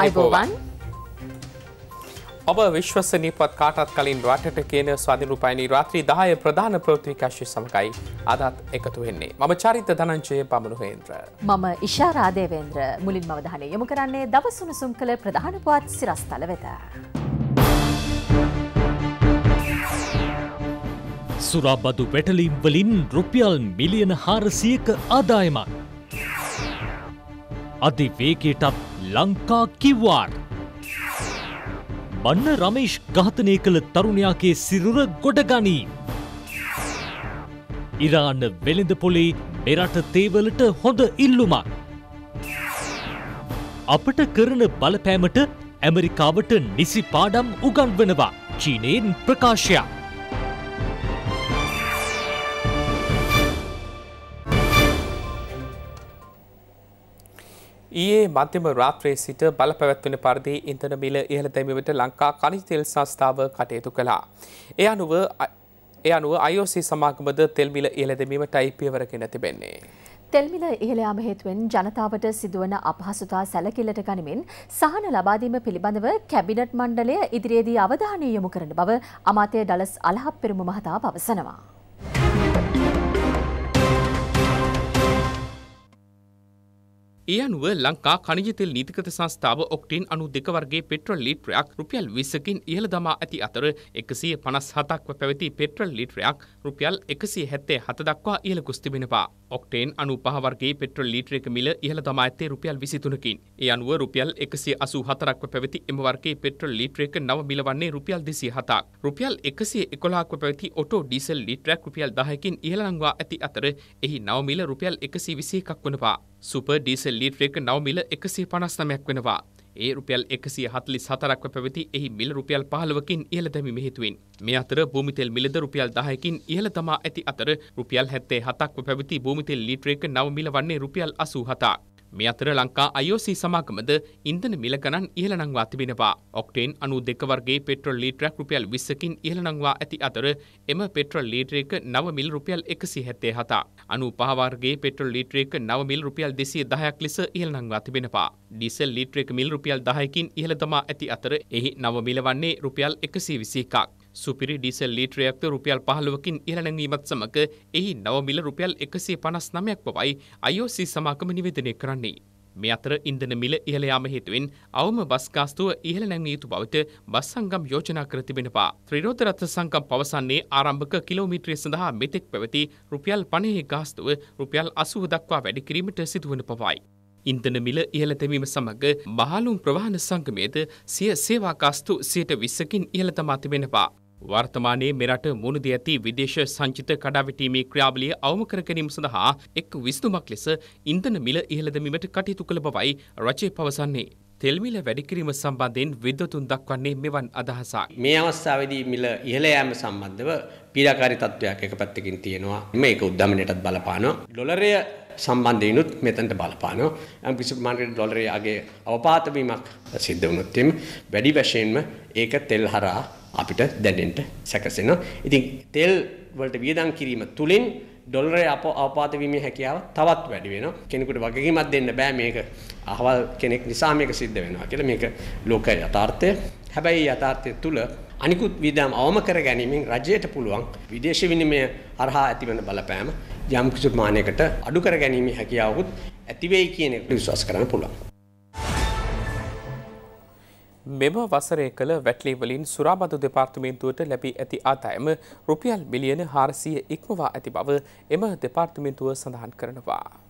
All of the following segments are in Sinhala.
අයිබෝවන් ඔබ විශ්වසනීපත් කාටත් කලින් රටට කියන ස්වාධිනරුපයිනි රාත්‍රී දාය ප්‍රධාන ප්‍රෘතිවි කශ්ි සමකයි අදත් එකතු වෙන්නේ මම චරිත දනංචය පමණුහේන්ද්‍ර මම ඉශාරාදේවේන්ද්‍ර මුලින් මවධානය යොමු කරන්නේ දවසුණුසුම් කළ ප්‍රධාන පුවත් සිරස්ථල වෙත. සුරාබදු වැටලීම් වලින් රුපියල් මිලියන හාරසියක ආදායමක්. අධිවේගයටත් ලංකා කිව්වාට. බන්න රමේෂ් ඝාතනය කළ තරුණයාගේ සිරුර ගොඩගනී. ඉරාන්න වෙළඳ පොලේ මෙරට තේවලට හොඳ ඉල්ලුමක්. අපට කරන බලපෑමට ඇමරිකාවට නිසි පාඩම් උගන්වනවා චීනයෙන් ප්‍රකාශයක්. ඊයේ මධ්‍යම රාත්‍රයේ සිට බලපැවැත්වෙන පරිදි ඉන්ධන මිල ඉහළ දැමීමට ලංකා කනිජ තෙල් සංස්ථාව කටයුතු කළා. ඒ අනුව ඒ අනුව IOC සමාගමද තෙල් මිල ඉහළ දැමීමටයි පියවරගෙන තිබෙන්නේ. තෙල්මිල ඉහළයාම හේතුවෙන් ජනතාවට සිදුවන අපහසුතා සැලකිල්ලට ගනිමින් සහන ලබාදීම පිළිබඳව කැබිනට් මණ්ඩලය ඉදිරියේදී අවධානය යොමු කරන බව අමාත්‍ය ඩලස් අලහප්පෙරුම මහතා පවසනවා. ඒ අනුව ලංකා කනිජතෙල් නීතිකත සංස්ථාව ඔක්ටින් අනු දෙකවර්ගේ පෙට්‍රල් ලිට්‍රයක් රුපියල් විසකින් ඉහළ දමා ඇති අතර එකසිය පනස් හතක්ව පැවති පෙට්‍රල් ලිට්‍රයක් රුපියල් එකසිය හැත්තේ හත දක්වා ඉහළ කුස්තිබෙනවා. ඔක්ටේන් අනු පහවර්ගේ පෙට්‍රල් ලිට්‍රයක මිල ඉහළ දමා ඇත්තේ රුපියල් විසිතුනකින්. ඒ අනුව රුපියල් එකසිය අසු හතරක්ව පැවති එම වර්ගේ පෙට්‍රල් ලිට්‍රයක නව මිල වන්නේ රුපියල් දෙසිය හතක්. රුපියල් එකසිය එකොලාක්ව පැවති ඔටෝ ඩීසල් ලිට්‍රයක් රුපියල් දහයකින් ඉහළ නංවා ඇති අතර එහි නව මිල රුපියල් එකසිය විසි එකක් වනවා. සුප ඩීසල් ලීට්‍රේක නවමිල එකසිේ පනස්නමයක් වෙනවා. ඒ රුපියල් එකසිය හතලි සතරක්ව පැවති එහි මිල රුපියල් පහලවකින් ඉහල දැමි මෙහිතුවෙන්. මේ අතර භූමිතෙල් මිලද රුපියල් දාහයකින් ඉහල තමා ඇති අතර රුපියල් හැත්තේ හතක්ව පැවති භූමිතෙල් ලීට්‍රේක නව මිල වන්නේ රුපියල් අසූ හතා. මේ අතර ලංකා IOC සමාගමද ඉන්ධන මිල ගණන් ඉහළ නංවා තිබෙනවා. ඔක්ටේන් 92 වර්ගයේ පෙට්‍රල් ලීටරයක් රුපියල් 20කින් ඉහළ නංවා ඇති අතර එම පෙට්‍රල් ලීටරයක 9 මිල් රුපියල් 177. 95 වර්ගයේ පෙට්‍රල් ලීටරයක 9 මිල් රුපියල් 210ක් ලෙස ඉහළ නංවා තිබෙනවා. ඩීසල් ලීටරයක මිල් රුපියල් 10කින් ඉහළ තමා ඇති අතර එහි 9 මිල වන්නේ රුපියල් 121ක්. සුපිරි ඩීසල් ලීට්‍රයක්ද රුපියල් පහළුවකින් ඉහළනැඟීමත් සමඟ එහි නවමිල රුපියල් එකසේ පනස් නමයක් පවයි IOC සමාකම නිවේදනය කරන්නේ. මේ අතර ඉන්දන මිල ඉහළයාම හේතුවෙන් අවම බස්ගාස්තුව ඉහළ නැංවිය යුතු බවට බස් සංගම් යෝජනා කර තිබෙනවා. ත්‍රිරෝතරත්ත සංගම් පවසන්නේ ආරම්භක කිලෝමීටරය සඳහා මෙතෙක් පැවති රුපියල් පණෙහි ගාස්තුව රුපියල් අසුව දක්වා වැඩි කිරීමට සිදුවන පවයි. ඉන්දන මිල ඉහළ තැමීම සමග බහලුම් ප්‍රවාහන සංගමයද සිය සේවාකාස්තු සියට විස්සකින් ඉහළ තමා තිබෙනවා. වර්තමානයේ මෙරට මුණදී ඇති විදේශ සංචිත කඩාවැටීමේ ක්‍රියාවලිය අවම කර ගැනීම සඳහා එක් විසඳුමක් ලෙස ඉන්ධන මිල ඉහළ දැමීමට කටයුතු කළ බවයි රජය පවසන්නේ. තෙල්මිල වැඩිකිරීම සම්බන්ධයෙන් විද්වතුන් දක්වන්නේ මෙවන් අදහසක්. මේ අවස්ථාවේදී මිල ඉහළ යාම සම්බන්ධව පීඩාකාරී තත්ත්වයක් එක පැත්තකින් තියෙනවා. මේක උද්දමනයටත් බලපානවා. ඩොලරය සම්බන්ධයනුත් මෙතැන්ට බලපානවා පිසු මාර්කට් ඩොලරේ අගේ අවපාතවීමක් සිද්ධ වුණොත් වැඩි වශයෙන්ම ඒක තෙල් හරහා අපිට දැනෙන්න සැකසෙනවා. ඉතින් තෙල් වලට වියදම් කිරීම තුලින් ඩොලරය අප අවපාත වීමේ හැකියාව තවත් වැඩි වෙනවා. කෙනෙකුට වගකීමක් දෙන්න බෑ මේක. අහවල් කෙනෙක් නිසා මේක සිද්ධ වෙනවා කියලා මේක ලෝක යථාර්ථය. හැබැයි යථාර්ථය තුල අනිකුත් වියදම් අවම කර ගැනීමෙන් රජයට පුළුවන් විදේශ විනිමය හරහා ඇතිවන බලපෑම යම් කිසි ප්‍රමාණයකට අඩු කර ගැනීමේ හැකියාවකුත් ඇති වෙයි කියන එක විශ්වාස කරන්න පුළුවන්. මෙම වසරේ කළ වැට්ලීවලින් සුරාබදු දෙපාර්තමේන්තුවට ලැබී ඇති ආදායම රුපියල් මිලියන හාරසිය ඉක්මවා ඇති බව එම දෙපාර්තමේන්තුව සඳහන් කරනවා.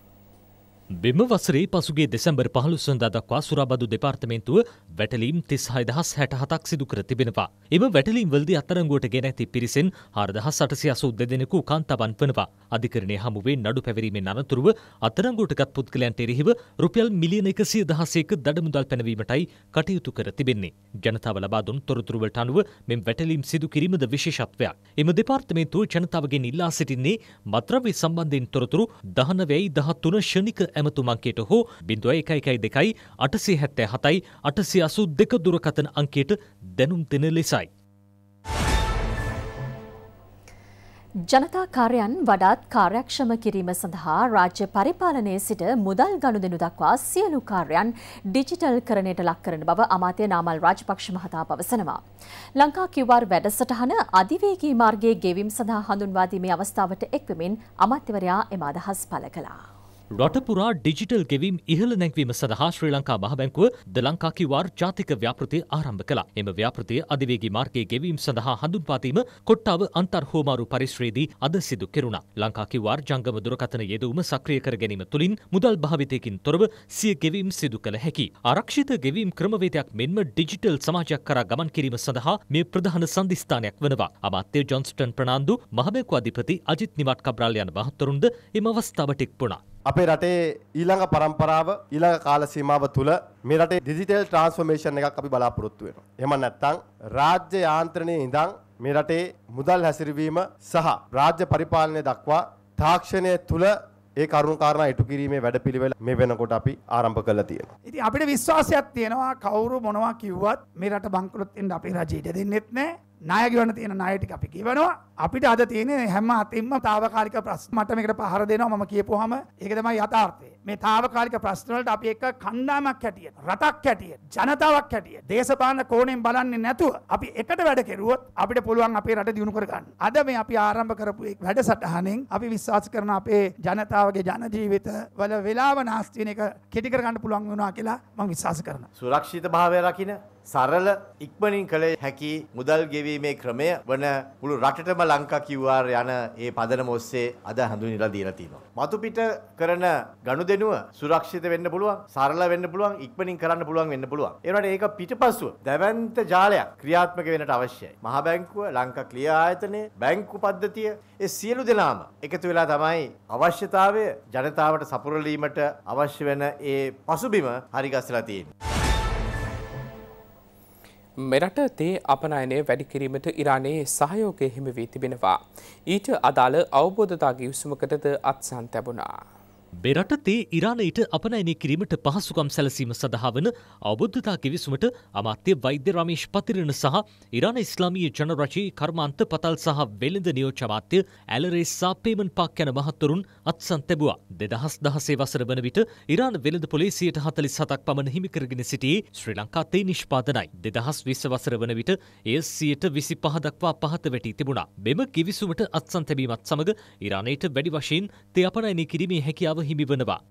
බිම වසරේ පසුගේ දෙසැම්බර් පහළුසඳ දක්වා සුරාබදු දෙපාර්තමේන්තුව වැටලීම් තිස් හයදහස් හැටහතක් සිදුකර තිබෙනවා. එම වැටලීම් වලදි අත්තරංගුවට ගෙන ඇති පිරිසෙන් හාරදහස් සටසි අසු දෙදෙනෙකු කන්තබන් වනවා. අධිකරණය හමුවේ නඩු පැවරීමෙන් අනතුරුව අත්තරංගුවටගත් පුද්ගලයන්ට එරෙහිව රුපියල් මිලියන එකසිය දහසයක දඩමුදල් පැනවීමටයි කටයුතු කර තිබෙන්නේ. ජනතාව ලබා දුන් තොරතුරුවලට අනුව මෙම වැටලීම් සිදු කිරීමද විශේෂත්වයක්. එම දෙපාර්තමේන්තුව ජනතාවගෙන් ඉල්ලා සිටින්නේ මත්ද්‍රව්‍ය සම්බන්ධයෙන් තොරතුරු දහනවැයි දහතුන ෂණික ඇමතුමංකයට හෝ බිඳුව එකයිකයි දෙකයි අටසේ හැත්තෑ හතයි අටසි අසු දෙක දුරකතන අංකයට දැනුම් දෙන ලෙසයි. ජනතා කාර්යන් වඩාත් කාර්යක්ෂම කිරීම සඳහා රාජ්‍ය පරිපාලනයේ සිට මුදල් ගනුදෙනු දක්වා සියලු කාර්යන් ඩිජිටල් කරණයට ලක් කරන බව අමාත්‍ය නාමල් රාජපක්ෂ මහතා පවසනවා. ලංකා QR වැඩසටහන අධිවේගී මාර්ගයේ ගෙවීම සඳහා හඳුන්වා දීමේ අවස්ථාවට එක්වමින් අමාත්‍යවරයා එම අදහස් පළ කළා. රටපුරා ඩිජිටල් ගෙවීම් ඉහළ නැක්වීම සඳහා ශ්‍රී ලංකා මහබැංකුව ද ලංකා කිවාර් ජාතික ව්‍යාපෘතිය ආරම්භ කළා. එම ව්‍යාපෘතිය අධිවේගී මාර්ගයේ ගෙවීම් සඳහා හඳුන්වාදීම කොට්ටාව අන්තර් හෝමාරු පරිශ්‍රයේදී අද සිදු කෙරුණා. ලංකා කිවාර් ජංගම දුරකථන යෙදවීම සක්‍රිය කර ගැනීම තුළින් මුදල් භාවිතයකින් තොරව සිය ගෙවීම් සිදු කළ හැකි. ආරක්ෂිත ගෙවීම් ක්‍රමවේදයක් මෙන්ම ඩිජිටල් සමාජයක් කරා ගමන් කිරීම සඳහා මේ ප්‍රධාන සන්ධිස්ථානයක් වනවා. අමාත්‍ය ජොන්ස්ටන් ප්‍රනාන්දු මහබැංකු අධිපති අජිත් නිවාට් කබ්‍රාල් යන මහත්වරුන්ද එම අවස්ථාවට එක්වුණා. අපේ රටේ ඊළඟ પરම්පරාව ඊළඟ කාල සීමාව තුළ මේ රටේ ඩිජිටල් ට්‍රාන්ස්ෆෝමේෂන් එකක් අපි බලාපොරොත්තු වෙනවා. එහෙම නැත්නම් රාජ්‍ය යාන්ත්‍රණයේ ඉඳන් මේ රටේ මුදල් හැසිරවීම සහ රාජ්‍ය පරිපාලනය දක්වා තාක්ෂණය තුළ ඒ කරුණු කාරණා ඉටු කිරීමේ වැඩපිළිවෙල මේ වෙනකොට අපි ආරම්භ කළා තියෙනවා. ඉතින් අපිට විශ්වාසයක් තියෙනවා කවුරු මොනවා කිව්වත් මේ රට බංකොලොත් වෙන්න අපේ රජයට දෙන්නෙත් නැහැ. ණය ගෙවන්න තියෙන ණය ටික අපි ගෙවනවා අපිට අද තියෙන හැම අතින්ම తాවකාලික ප්‍රශ්න මට මේකට පහර දෙනවා මම කියපුවාම ඒක තමයි යථාර්ථය මේ తాවකාලික ප්‍රශ්න වලට අපි එක කණ්ඩායමක් හැටියට රටක් හැටියට ජනතාවක් හැටියට දේශපාලන කෝණයෙන් බලන්නේ නැතුව අපි එකට වැඩ කෙරුවොත් අපිට පුළුවන් අපේ රට දියුණු කරගන්න අද මේ අපි ආරම්භ කරපු වැඩසටහනෙන් අපි විශ්වාස කරන අපේ ජනතාවගේ ජන ජීවිත වල වෙලාව නාස්ති වෙන එක කෙටි කරගන්න පුළුවන් වෙනවා කියලා මම විශ්වාස කරනවා සුරක්ෂිත භාවය රකින්න සරල ඉක්මනින් කළ හැකි මුදල් ගෙවීමේ ක්‍රමය වන මුළු රටටම ලංකා කිව්වාර් යන ඒ පදනම ඔස්සේ අද හඳුන්වලා දීලා තිනවා. මතුපිට කරන ගනුදෙනුව සුරක්ෂිත වෙන්න පුළුවන්, සරල වෙන්න පුළුවන්, ඉක්මනින් කරන්න පුළුවන් වෙන්න පුළුවන්. ඒනට ඒක පිටපසුව දැවැන්ත ජාලයක් ක්‍රියාත්මක වෙන්නට අවශ්‍යයි. මහා බැංකුව, ලංකා ක්‍රිය ආයතනය, බැංකු පද්ධතිය ඒ සියලු දෙනාම එකතු වෙලා තමයි අවශ්‍යතාවය ජනතාවට සපුරලීමට අවශ්‍ය වෙන ඒ පසුබිම හරිගස්සලා තියෙන්නේ. මෙරට තේ අපනයනය වැඩි කිරීමට ඉරානයේ සහයෝගය හිමිවී තිබෙනවා. ඊට අදාළ අවබෝධතා ගිවිසුමකටද අත්සන් තැබුණා. බෙරටතේ ඉරාණයට අපනයනය කිරීමට පහසුකම් සැලසීම සඳහා වන අවබුද්ධතා කිවිසුමට අමාත්‍ය වෛද්‍ය රමේශ් පතිරණ සහ ඉරාණ ඉස්ලාමීය ජනරජී කර්මාන්ත පතල් සහ වෙළඳ නියෝජමාත්‍ය ඇලරේ සාපේමන් පාක් යන මහත්තුරුන් අත්සන් තැබුවා. දෙදහස් දහසේ වසර වන විට ඉරාණ වෙළඳ පොලේසියට හතලිස් හතක් පමණ හිමිකරගෙන සිටියේ ශ්‍රී ලංකාතේ නිෂ්පාදනයි. දෙදහස් විස්ස වසර වන විට එය සියයට විසි පහදක්වා පහත වැටී තිබුණා. මෙම කිවිසුමට අත්සන් තැබීමත් සමඟ ඉරාණයට වැඩි වශයෙන් තේ අපනයනය කිරීමේ හැකියාව හිමිවනවා.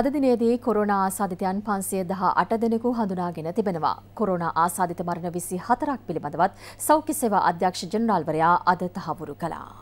අද දිනේදී කොරෝනා ආසාධිතයන් 518 දෙනෙකු හඳුනාගෙන තිබෙනවා. කොරෝනා ආසාධිත මරණ 24ක් පිළිබඳවත් සෞඛ්‍ය සේවා අධ්‍යක්ෂ ජෙනරාල්වරයා අද තහවුරු කළා.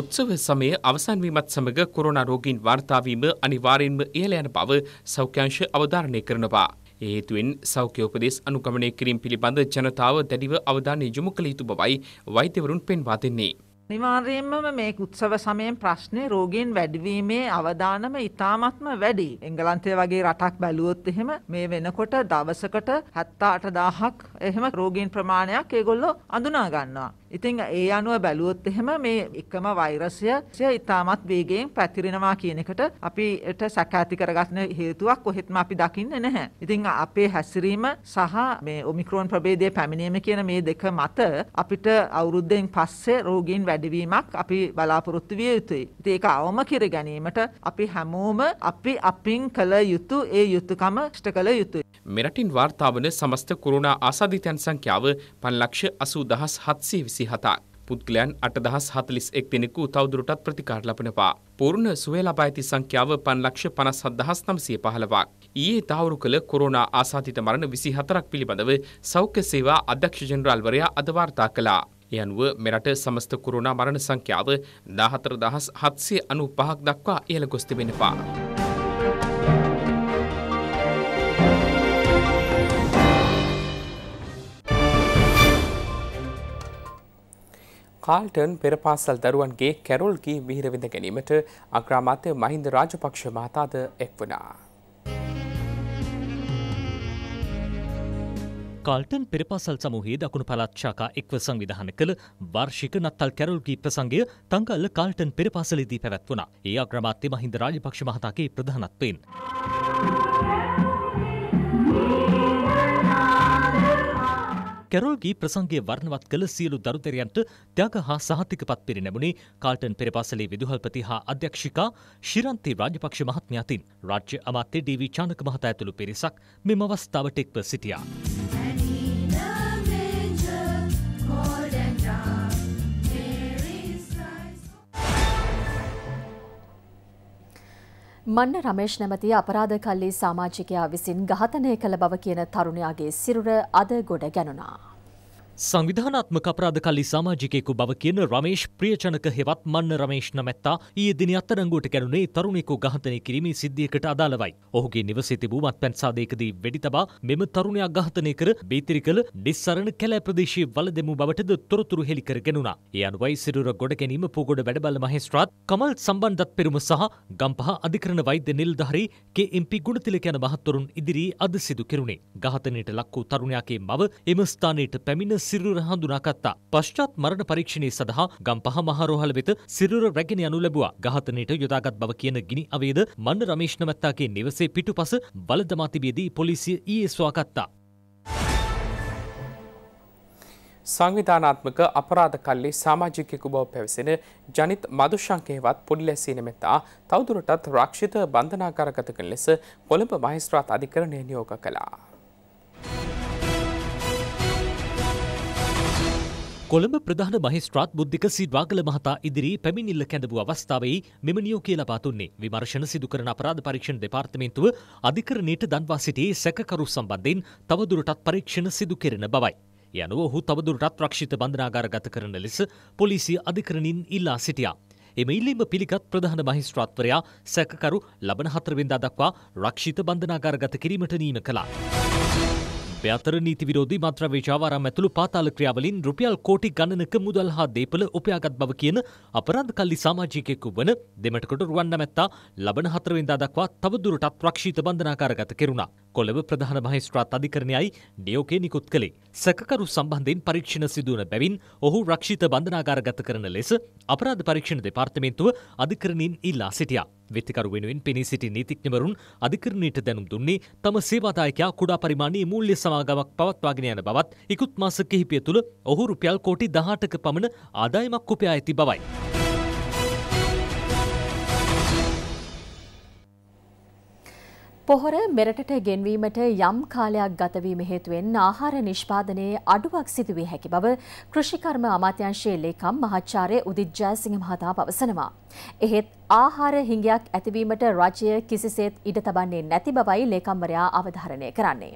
උත්සව සමය අවසන් වීමත් සමග කොරෝනා රෝගීන් වාර්තාවීම අනිවාර්යෙන්ම ඉහළ යන බව සෞඛ්‍යංශ අවධාරණය කරනවා. හේතුවෙන් සෞඛ්‍ය උපදෙස් අනුගමනය කිරීම පිළිබඳ ජනතාව දැඩිව අවධානය යොමු කළ යුතු බවයි වෛද්‍යවරුන් පෙන්වා දෙන්නේ. නිවාර්යෙන්ම මේ උත්සව සමයෙන් ප්‍රශ්නය රෝගීන් වැඩවීමේ අවධානම ඉතාමත්ම වැඩි. එංගලන්තය වගේ රටක් බැලුවොත් එහෙම මේ වෙනකොට දවසකට හැත්තා අටදාහක් එහෙම රෝගීන් ප්‍රමාණයක් ඒගොල්ලො අඳුනා ගන්නවා. ඉතින් ඒ අනුව බැලුවොත් එහෙම මේ එකම වෛරසය ඉතාමත් වේගයෙන් පැතිරෙනවා කියන එකට අපිට සැක ඇති කරගන්න හේතුවක් කොහෙත්ම අපි දකින්නේ නැහැ. ඉතින් අපේ හැසිරීම සහ මේ ඔමික්‍රෝන් ප්‍රභේදය පැමිණීම කියන මේ දෙක මත අපිට අවුරුද්දෙන් පස්සේ රෝගීන් වැඩිවීමක් අපි බලාපොරොත්තු විය යුතුයි. ඉතින් ඒක අවම කර ගැනීමට අපි හැමෝම අපි අපින් කළ යුතු ඒ යුතුයකම ඉෂ්ට කළ යුතුයි. මෙරටින් වාර්තා වන සමස්ත කොරෝනා ආසාදිතයන් සංඛ්‍යාව 580720 විසි හතාක්. පුද්ගලයන් අටදහස් හතලිස් එක් දෙනෙකු තවදුරටත් ප්‍රතිකාර ලබනවා. පූර්ණ සුවය ලබා ඇති සංඛ්‍යාව පන්ලක්ෂ පනස් හත්දහස් නම්සිය පහලවක්. ඊයේ තහවුරු කළ කොරෝනා ආසාතිත මරණ විසි හතරක් පිළිබඳව සෞඛ්‍ය සේවා අධ්‍යක්ෂ ජෙනරාල්වරයා අද වාර්තා කළා. ඒ අනුව මෙරට සමස්ත කොරෝනා මරණ සංඛ්‍යාව දාහතර දහස් හත්සේ අනු පහක් දක්වා ඉහළ ගොස් තිබෙනවා. කාල්ටන් පෙරපාසල් දරුවන්ගේ කැරොල්කී විහිරවිඳ ගැනීමට අග්‍රාමාත්‍ය මහින්ද රාජපක්ෂ මහතාද එක් වනා. කාල්ටන් පෙරපාසල් සමූහයේ දකුණු පළාත් ශාකා එක්ව සංවිධාන කළ වාර්ෂික නත්තල් කැරොල්ගී ප්‍රසංගය තංගල්ල කාල්ටන් පෙරපාසලේදී පැවැත්වුණා. ඒ අග්‍රාමාත්‍ය මහින්ද රාජපක්ෂ මහතාගේ ප්‍රධානත්වයෙන්. කැරොල්ගේ ප්‍රසංගේ වර්ණවත් කළ සියලු දරුතෙරයන්ට ත්‍යාග හා සහතිකපත් පිරිනැමුණි කාල්ටන් පෙරපාසලේ විදුහල්පති හා අධ්‍යක්ෂිකා ශිරන්ති රාජපක්ෂ මහත්මයාතින් රාජ්‍ය අමාත්‍ය ඩීවී චානක මහතා ඇතුළු පිරිසක් මෙම අවස්ථාවට එක්ව සිටියා. මන්න රමේෂ් නැමති අපරාධ කල්ලි සාමාජිකයා විසින් ඝාතනය කළ බව කියන තරුණයාගේ සිරුර අද ගොඩ ගැනුණා. සංවිධානත්මක අපරාධකල්ලි සමාජිකයෙකු බව කියන රමේෂ් ප්‍රියචනක හෙවත් මන්න රමේෂ් නමැත්තා ඊයේ දින අත්තරංගුවට කැණුනේ තරුණයෙකු ඝාතනය කිරීමේ සිද්ධියකට අදාළවයි. ඔහුගේ නිවසේ තිබූ මත්පැන් සාදයකදී වෙඩි තබා මෙම තරුණයා ඝාතනය කර බේතිරිකල නිස්සරණ කැලෑ ප්‍රදේශයේ වලදෙමු බවටද තොරතුරු හෙළි කර ගෙනුණා. ඒ අනුවයි සිරුර ගොඩ ගැනීම පොගොඩ වැඩබල මහේස්ත්‍රාත් කමල් සම්බන්ධත් පෙරුම සහ ගම්පහ අධිකරණ වෛද්‍ය නිල්ධාරී කේ.එම්.පි. ගුණතිලක යන මහත්වරුන් ඉදිරියේ අද සිදු කෙරුණේ. ඝාතනයට ලක් වූ තරුණයාගේ මව එම ස්ථානයට පැමිණ සිරුර හඳුනාගත්තා. පශ්චාත් මරණ පරීක්ෂණය සඳහා ගම්පහ මහරෝහල වෙත සිරුර රැගෙන යනු ලැබුවා. ඝාතනයට යොදාගත් බව කියන ගිනි අවේද මන්න රමේෂ් නමැත්තාගේ නිවසේ පිටුපස බල දමා තිබියදී පොලිසිය ඊයේ සොයාගත්තා. සංවිධානාත්මක අපරාධ කල්ලි සාමාජිකයකු බව පැවසෙන ජනිත් මදුෂංකයවත් පොඩිලැසීනමෙතා තවදුරටත් රක්ෂිත බන්ධනාකාරගතක ලෙස කොළඹ මහිස්ත්‍රාත් අධිකරණය නියෝග කළා. කොළඹ ප්‍රධාන මහිස්ත්‍රාත් බුද්ධික සිද්වාගල මහතා ඉදිරි පැමිණිල්ල කැඳවූ අවස්ථාවේ මෙම නියෝගය ලබා දුන්නේ විමර්ශන සිදු කරන අපරාධ පරීක්ෂණ දෙපාර්තමේන්තුව අධිකරණයට දන්වා සිටියේ සැකකරු සම්බන්ධයෙන් තවදුරටත් පරීක්ෂණ සිදු කෙරෙන බවයි. යනුව ඔහු තවදුරටත් රක්ෂිත බන්ධනාගාර ගත කරන ලෙස පොලිසිය අධිකරණින් ඉල්ලා සිටියා. එම ඉල්ලීම පිළිගත් ප්‍රධාන මහිස්ත්‍රාත්වරයා සැකකරු ලබන හතරවෙන්දා දක්වා රක්ෂිත බන්ධනාගාර ගත කිරීමට නීම කළා. රුපය අතර නීති විරෝධී මත්‍රවේශාවාරම් ඇතුළු පාතාල ක්‍රියාවලින් රුපියල් කෝටි ගණනක මුදල් හා දේපල උපයාගත් බව කියන අපරාධකල්ලි සමාජිකයෙකු වන දෙමටකොට රුවන්නමැත්තා ලබන හතරවෙනිදා දක්වා තවදුරටත් රක්ෂිත බන්ධනාකාරගත කෙරුණා. කොළඹ ප්‍රධාන මහේස්ත්‍රාත් අධිකරණයයි ඩියෝකේ නිකුත් කළේ. සැකකරු සම්බන්ධයෙන් පරීක්ෂණ සිදුවන බැවින් ඔහු රක්ෂිත බන්ධනාකාරගත කරන ලෙස අපරාධ පරීක්ෂණ දෙපාර්තමේන්තුව අධිකරණින් ඉල්ලා සිටියා. වෙත්තිකරු වෙනුවෙන් පෙනී සිටි නීතිඥවරුන් අධිකරණයට දැනුම් දුන්නේ තම සේවාදායකයා කුඩා පරිමාණයේ මූල්‍ය සමාගමක් පවත්වාගෙන යන බවත් ඉකුත් මාස කිහිපය තුළ ඔහු රුපියල් කෝටි 18ක පමණ ආදායමක් උපයා ඇති බවයි. පොහොර මෙරටට ගෙන්වීමට යම් කාලයක් ගතවීම හේතුවෙන් ආහාර නිෂ්පාදනයේ අඩුවක් සිදුවේ හැකි බව කෘෂිකර්ම අමාත්‍යංශයේ ලේකම් මහාචාර්ය උදිත් ජයසිංහ මහතා පවසනවා. එහෙත් ආහාර හිඟයක් ඇතිවීමට රජය කිසිසේත් ඉඩ තබන්නේ නැති බවයි ලේකම්වරයා අවධාරණය කරන්නේ.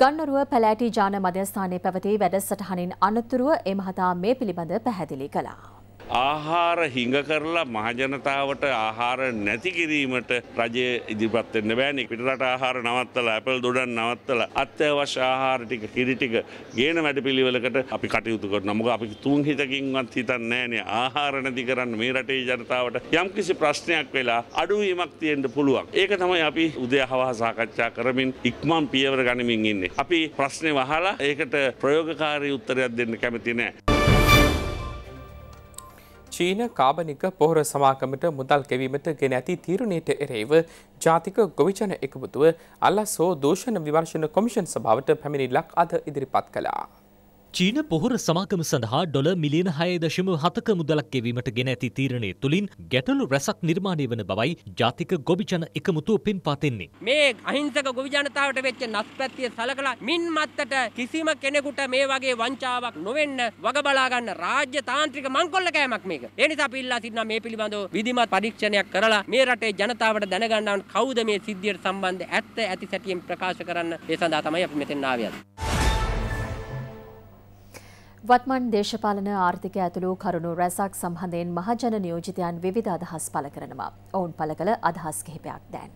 ගන්නරුව පැලෑටි ජාන මධ්‍යස්ථානයේ පැවති වැඩසටහනින් අනතුරුව ඒ මහතා මේ පිළිබඳ පැහැදිලි කළා. ආහාර හිඟ කරලා මහජනතාවට ආහාර නැති කිරීමට රජය ඉදිරිපත් වෙන්න බෑනේ. පිටරට ආහාර නවත්තලා, ඇපල් දොඩන් නවත්තලා අත්‍යවශ්‍ය ආහාර ටික කිරි ටික ගේන වැඩපිළිවෙලකට අපි කටයුතු කරනවා. මොකද අපි තුන් හිතකින්වත් හිතන්නේ නෑනේ ආහාර නැති කරන්න මේ රටේ ජනතාවට යම්කිසි ප්‍රශ්නයක් වෙලා අඩුවීමක් තියෙන්න පුළුවන්. ඒක තමයි අපි උදේ හවහ සාකච්ඡා කරමින් ඉක්මන් පියවර ගනිමින් ඉන්නේ. අපි ප්‍රශ්නේ වහලා ඒකට ප්‍රයෝගකාරී උත්තරයක් දෙන්න කැමති නෑ. චීන කාබනික පොහොර සමාකමට මුදල් ගෙවීමට ගෙන ඇති තීරණයට එරෙහිව ජාතික ගොවිජන එකමුතුව අල්ලසෝ දූෂණ විමර්ශන කොමිෂන් සභාවට පැමිණිල්ලක් අද ඉදිරිපත් කළා. චීන පොහොර සමාගම සඳහා ඩොල මිලියන හය දශම හතක මුදලක් එවීමට ගෙන ඇති තීරණය තුළින් ගැටලු රැසක් නිර්මාණය වන බවයි ජාතික ගොවිජන එකමුතුව පින් පාතෙන්නේ. මේ අහිංසක ගොවිජනතාවට වෙච්ච නස්පැත්තිය සලකලා මින් මත්තට කිසිම කෙනෙකුට මේ වගේ වංචාවක් නොවෙන්න වගබලාගන්න රාජ්‍ය තාන්ත්‍රික මංකොල්ල කෑමක් මේක. ඒ නිසා අපි ඉල්ලා සිටිනවා මේ පිළිබඳව විධිමත් පරීක්ෂණයක් කරලා මේ රටේ ජනතාවට දැනගන්න කවුද මේ සිද්ධියට සම්බන්ධ ඇත්ත ඇති සැටියෙන් ප්‍රකාශ කරන්න ඒ සඳහා තමයි අපි මෙතෙන් ආවේ. වත්මන් දේශපාලන ආර්ථිකය ඇතුළු කරුණු රැසක් සම්හඳයෙන් මහජන නියෝජිතයන් විධ අදහස් පල කරනවා. ඔවුන් පල කළ අදහස් කිහිපයක් දැන්.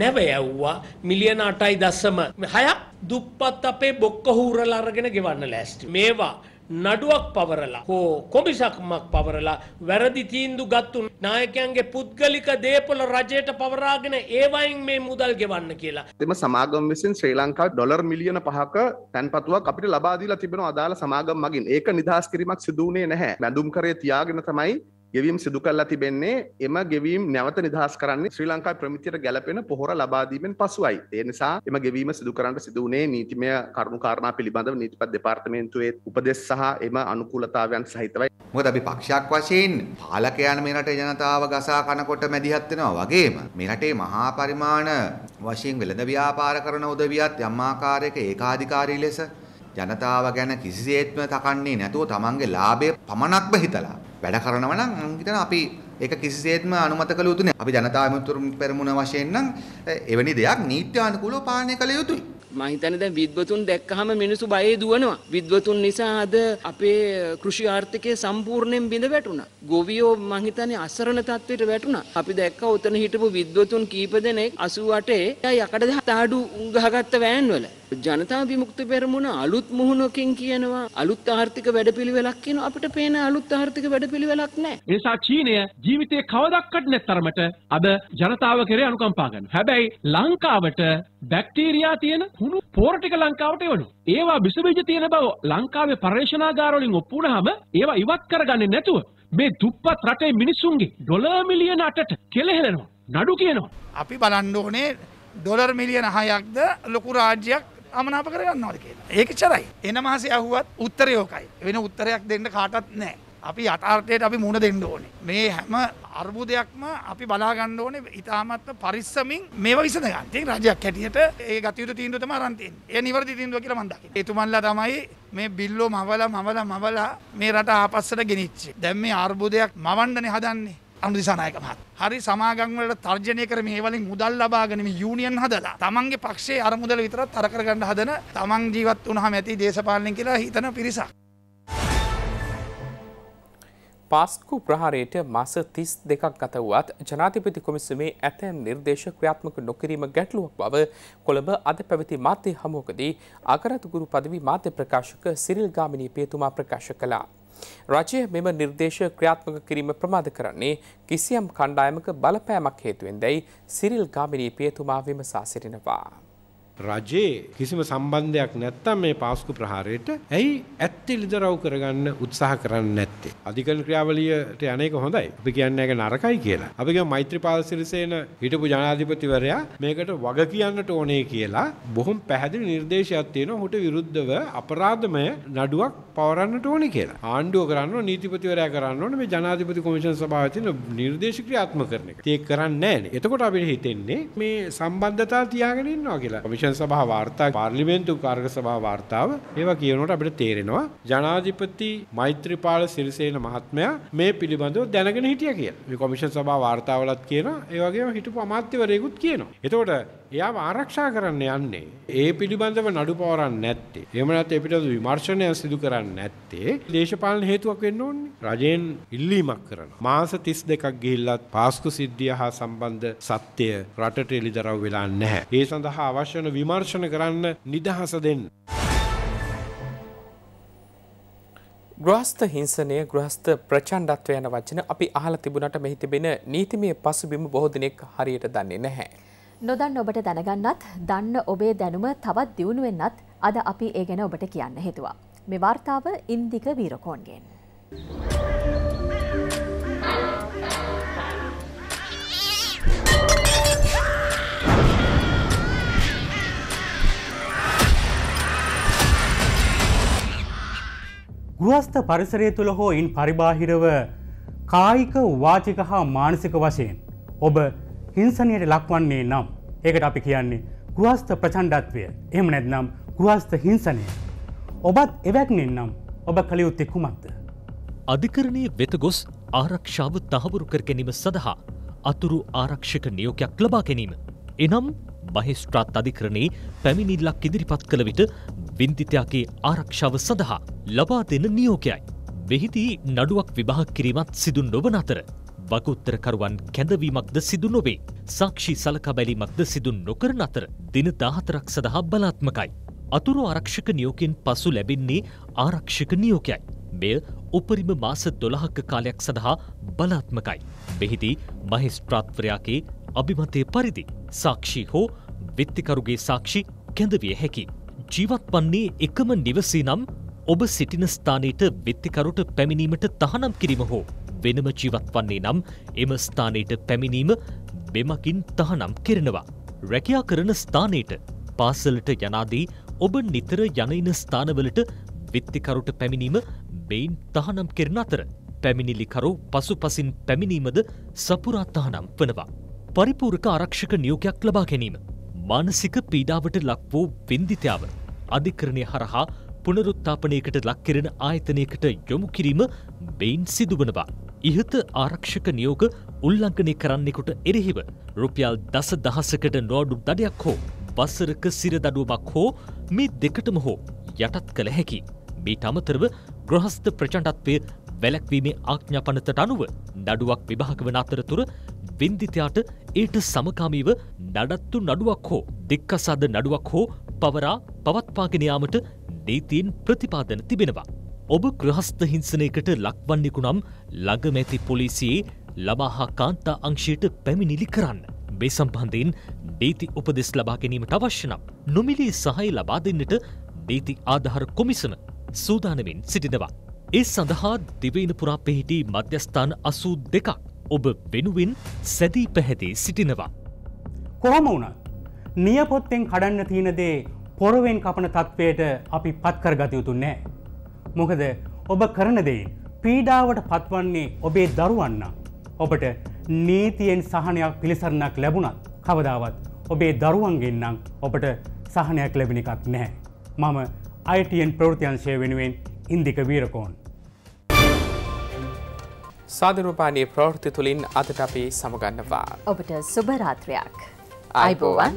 නැව ඇව්වා මිලියන අටයි දස්සම හයක් දුප්පත් අපේ බොක්ක හූරල අරගෙන ගෙවන්න ලෑස්ට. මේවා නඩුවක් පවරලා හෝ කොමිසක්මක් පවරලා වැරදි තීන්දු ගත්තු නායකයන්ගේ පුද්ගලික දේපොල රජයට පවරාගෙන ඒවයින් මේ මුදල් ගෙවන්න කියලා. එම සමාගම් විසින් ශ්‍රී ලංකා ඩොලර් මිලියන පහක තැන්පතුවක් අපිට ලබා දීලා තිබෙන අදාළ සමාගම් මගින් ඒක නිදහස් කිරීමක් සිදු වුණේ නැහැ. බැඳුම් කරේ තියාගෙන තමයි ගෙවීම් සිදුකල්ලා තිබෙන්නේ එම ගෙවීම් නැවත නිදහස් කරන්නේ ශ්‍රී ලංකා ප්‍රමිතියට ගැලපෙන පොහොර ලබාදීමෙන් පසුවයි. ඒ නිසා එම ගෙවීම සිදුකරන්නට සිදුවනේ නීතිමය කරුණු කාරණා පිළිබඳව නීතිපත් දෙපාර්තමේන්තුවේ උපදෙස් සහ එම අනුකූලතාවයන් සහිතවයි. මොකද අපි පක්ෂයක් වශයෙන් පාලකයන් මේ රටේ ජනතාව ගසා කනකොට මැදිහත් වෙනවා වගේම මේ රටේ මහා පරිමාණ වශයෙන් වෙළඳ ව්‍යාපාර කරන උදවියත් යම් ආකාරයක ඒකාධිකාරී ලෙස ජනතාව ගැන කිසිසේත්ම තකන්නේ නැතුව තමන්ගේ ලාභය පමණක්ම හිතලා වැඩ කරනවා නම් මම හිතනවා අපි ඒක කිසිසේත්ම අනුමත කළ යුතු නැහැ. අපි ජනතා විමුක්ති පෙරමුණ වශයෙන් නම් එවැනි දෙයක් නීත්‍යානුකූලව පාලනය කළ යුතුයි. මම හිතන්නේ දැන් විද්වතුන් දැක්කහම මිනිස්සු බයේ දුවනවා. විද්වතුන් නිසා අද අපේ කෘෂි ආර්ථිකය සම්පූර්ණයෙන් බිඳ වැටුණා. ගොවියෝ මං හිතන්නේ අසරණ තත්වයට වැටුණා. අපි දැක්කා උතන හිටපු විද්වතුන් කීප දෙනෙක් 88 යකඩ තාඩු ගහගත්ත වෑන්වල ජනතා විමුක්ති පෙරමුණ අලුත් මුහුණකින් කියනවා අලුත් ආර්ථික වැඩපිළිවෙලක් කියන අපිට පේන අලුත් ආර්ථික වැඩපිළිවෙලක් නැහැ. ඒ නිසා චීනය ජීවිතේ කවදක්වත් නැතරමට අද ජනතාව කෙරේ අනුකම්පා කරනවා. හැබැයි ලංකාවට බැක්ටීරියා තියෙන කුණු පෝර ටික ලංකාවට එවනු. ඒවා විස බීජ තියෙන බව ලංකාවේ පර්යේෂණාගාර වලින් ඔප්පු වුණාම ඒවා ඉවත් කරගන්නේ නැතුව මේ දුප්පත් රටේ මිනිසුන්ගේ ඩොලර් මිලියන 8ට කෙලහෙලනවා. නඩු කියනවා. අපි බලන්න ඕනේ ඩොලර් මිලියන 6ක්ද ලොකු රාජ්‍යයක් අමනාප කරගන්නවද කියලා. ඒක චරයි. එන මාසේ අහුවත් උත්තරය ඕකයි. වෙන උත්තරයක් දෙන්න කාටවත් නැහැ. අපි යථාර්ථයට අපි මුණ දෙන්න ඕනේ. මේ හැම අර්බුදයක්ම අපි බලා ගන්න ඕනේ ඉතාමත්ම පරිස්සමින් මේව විසඳ ගන්න. ඒක රජයක් හැටියට ඒ ගතියුතු තීන්දුව තමයි අරන් තියෙන්නේ. ඒ නිවැරදි තීන්දුව කියලා මම දකිනවා. එතුමන්ලා තමයි මේ බිල්ලෝ මවලා මවලා මවලා මේ රට ආපස්සට ගෙනිච්චේ. දැන් මේ අර්බුදයක් මවන්නනේ හදන්නේ. අනුදිසානායක මහත්. හරි සමාගම් වලට තර්ජනය කර මේ වලින් මුදල් ලබාගෙන මේ යුනියන් හදලා තමන්ගේ පක්ෂයේ අරමුදල විතරක් අර කරගන්න හදන තමන් ජීවත් වුණාම ඇති දේශපාලනය කියලා හිතන පිරිසක්. පාස්කු ප්‍රහාරයට මස තිස් දෙකක් ගතවුවත් ජනාතිපති කොමිසමේ ඇතැම් නිර්දේශ ක්‍රියාත්මක නොකිරීම ගැටලුවක් බව කොළඹ අද පැවති මාතය හමුවකදී අකරතුගුරු පදවි මාත්‍ය ප්‍රකාශක සිරිල් ගාමිණී පේතුමා ප්‍රකාශ කලා. රජය මෙම නිර්දේශ ක්‍රියාත්මක කිරීම ප්‍රමාද කරන්නේ කිසියම් කණ්ඩායමක බලපෑමක් හේතුවෙන් දැයි සිරිල් ගාමිණී පියතුමා විමසා සිටිනවා. රජයේ කිසිම සම්බන්ධයක් නැත්තම් මේ පාස්කු ප්‍රහාරයට ඇයි ඇත්තේ ලිදරව් කරගන්න උත්සාහ කරන්නේ නැත්තේ අධිකරණ ක්‍රියාවලියට අනේක හොඳයි අපි කියන්නේ ඒක නරකයි කියලා අපි කියන මෛත්‍රීපාල සිරිසේන හිටපු ජනාධිපතිවරයා මේකට වග කියන්නට ඕනේ කියලා බොහොම පැහැදිලි නිර්දේශයක් තියෙනවා හුට විරුද්ධව අපරාධමය නඩුවක් පවරන්නට ඕනේ කියලා ආණ්ඩුව කරන්න ඕන නීතිපතිවරයා කරන්න ඕන මේ ජනාධිපති කොමිෂන් සභාවේ තියෙන නිර්දේශ ක්‍රියාත්මක කරන එක. ඒක කරන්නේ නැහැ නේ. එතකොට අපිට හිතෙන්නේ මේ සම්බන්ධතාව තියාගෙන ඉන්නවා කියලා. කොමිෂන් කොමිෂන් සභා වාර්තා පාර්ලිමේන්තු කාර්ක සභා වාර්තාව ඒවා කියනකොට අපිට තේරෙනවා ජනාධිපති මෛත්‍රීපාල සිරිසේන මහත්මයා මේ පිළිබඳව දැනගෙන හිටිය කියලා. මේ කොමිෂන් සභා වාර්තාවලත් කියනවා ඒ වගේම හිටපු අමාත්‍යවරයෙකුත් කියනවා. එතකොට එයාව ආරක්ෂා කරන්න යන්නේ. ඒ පිළිබඳව නඩු පවරන්නේ නැත්තේ. එහෙම නැත්නම් ඒ පිටු විමර්ශනය සිදු කරන්නේ නැත්තේ. දේශපාලන හේතුවක් වෙන්න ඕනේ. රජයෙන් ඉල්ලීමක් කරනවා. මාස 32ක් ගිහිල්ලත් පාස්කු සිද්ධිය හා සම්බන්ධ සත්‍ය රටට එළිදරව් වෙලා නැහැ. ඒ සඳහා අවශ්‍ය විමර්ශන කරන්න නිදහස දෙන්න. ගෘහස්ත හිංසනය ගෘහස්ත ප්‍රචණ්ඩත්ව යන වචන අපි අහලා තිබුණට මෙහි තිබෙන නීතිමය පසුබිම බොහෝ දෙනෙක් හරියට දන්නේ නැහැ. නොදන්න ඔබට දැනගන්නත් දන්න ඔබේ දැනුම තවත් දියුණුවෙන්නත් අද අපි ඒ ගැන ඔබට කියන්න හෙතුවා. මෙ වාර්තාව ඉන්දික වීරකෝන්ගෙන්. ගෘහස්ත පරිසරය තුළ හෝ ඉන් පරිබාහිරව කායික වාචික හා මානසික වශයෙන් ඔබ හිංසනයට ලක්වන්නේ නම් ඒකට අපි කියන්නේ ගෘහස්ථ ප්‍රචණ්ඩත්වය එහෙම නැත්නම් ගෘහස්ථ හිංසනය ඔබත් එවැක්නෙන් නම් ඔබ කළයුත්තේ කුමක්ද අධිකරණය වෙත ගොස් ආරක්ෂාව තහවුරු කර ගැනීම සඳහා අතුරු ආරක්ෂක නියෝකයක් ලබා ගැනීම. එනම් මහිස්ත්‍රාත් අධිකරණයේ පැමිණිල්ලක් ඉදිරිපත් කළ විට වින්දිතයාගේ ආරක්ෂාව සඳහා ලබා දෙන නියෝකයයි. වෙහිදී නඩුවක් විභාග කිරීමත් සිදු නොවන අතර වගඋත්තරකරුවන් කැඳවීමක්ද සිදු නොවේ. සාක්ෂි සලකා බැලීමක්ද සිදු නොකරන අතර දින 14ක් සඳහා බලාත්මකයි. අතුරු ආරක්ෂක නියෝගයෙන් පසු ලැබෙන්නේ ආරක්ෂක නියෝගයයි. මෙය උපරිම මාස 12ක කාලයක් සඳහා බලාත්මකයි. මෙහිදී මහේස්ත්‍රාත්වරයාගේ අභිමතය පරිදි සාක්ෂි හෝ විත්තිකරුගේ සාක්ෂි කැඳවිය හැකි. ජීවත් වන්නේ එකම නිවසේ නම් ඔබ සිටින ස්ථානයට විත්තිකරුට පැමිණීමට තහනම් කිරීම හෝ වෙනම ජීවත් වන්නේ නම් එම ස්ථානයට පැමිණීම බෙමකින් තහනම් කෙරෙනවා. රැකයා කරන ස්ථානයට පාසලට යනාදී ඔබ නිතර යනයින ස්ථානවලට විත්තිකරුට පැමිණීම බයින් තහනම් කෙරෙන අතර පැමිණිලිකරු පසු පසින් පැමිණීමද සපුරාත්තහනම් වනවා. පරිපූරක ආරක්ෂක නියෝගයක් ලබා ගැනීම. මානසික පීඩාවට ලක් වූ වින්දිතයාව. අධිකරණය හරහා පුනරුත්තාපනයකට ලක්කෙරෙන ආයතනයකට යොමු කිරීම බයින් සිදුවනවා. ඉහත ආරක්ෂක නියෝග උල්ලංකනය කරන්නෙකුට එරෙහිව රුපියල් දස දහසකට නොඩු දඩයක් හෝ වස්සරක සිරදඩුවමක් හෝ මේ දෙකටම හෝ යටත් කළ හැකි. මේ අමතරව ග්‍රහස්ත ප්‍රචණ්ඩත්වය වැලැක්වීමේ ආඥ්ඥපනතට අනුව නඩුවක් විභාග වන අතරතුර වෙන්දිතයාට ඒට සමකාමීව නඩත්තු නඩුවක් හෝ දෙක්කසාද නඩුවක් හෝ පවරා පවත්පාගෙනයාමට නීතිීන් ප්‍රතිපාදන තිබෙනවා. ඔබ ක්‍රහස්ත හිංසනයකට ලක්වන්නෙකු නම් ළඟමැති පොලිසියේ ලබා හා කාන්තා අංශයට පැමිණිලි කරන්න. මේ සම්බන්ධයෙන් නීති උපදෙස් ලබා ගැනීමට අවශ්‍ය නම් නොමිලේ සහය ලබා දෙන්නට නීති ආධාර කොමිසම සූදානමින් සිටිනවා. ඒ සඳහා දිවයින පුරා පිහිටි මධ්‍යස්ථාන අසූ දෙකක් ඔබ වෙනුවෙන් සැදී පැහැදී සිටිනවා. කොහොම වුණත් නියපොත්තෙන් කඩන්න තියෙනදේ පොරවෙන් කපන තත්ත්වයට අපි පත්කර ගතයුතුන්නේ. මොකද ඔබ කරන දෙයින් පීඩාවට පත්වන්නේ ඔබේ දරුවන්න. ඔබට නීතියෙන් සහනයක් පිළිසරණක් ලැබුණත් කවදාවත් ඔබේ දරුවන්ගෙන්න්නම් ඔබට සහනයක් ලැබිනිකක් නැහැ. මම අයිටයන් ප්‍රෘතියංශය වෙනුවෙන් ඉන්දික වීරකෝන්. සාධනපානයේ ප්‍රවෘති තුළින් අදට අපි සමගන්නවා. ඔබට සුභරාත්‍රයක්. අයිබෝවන්.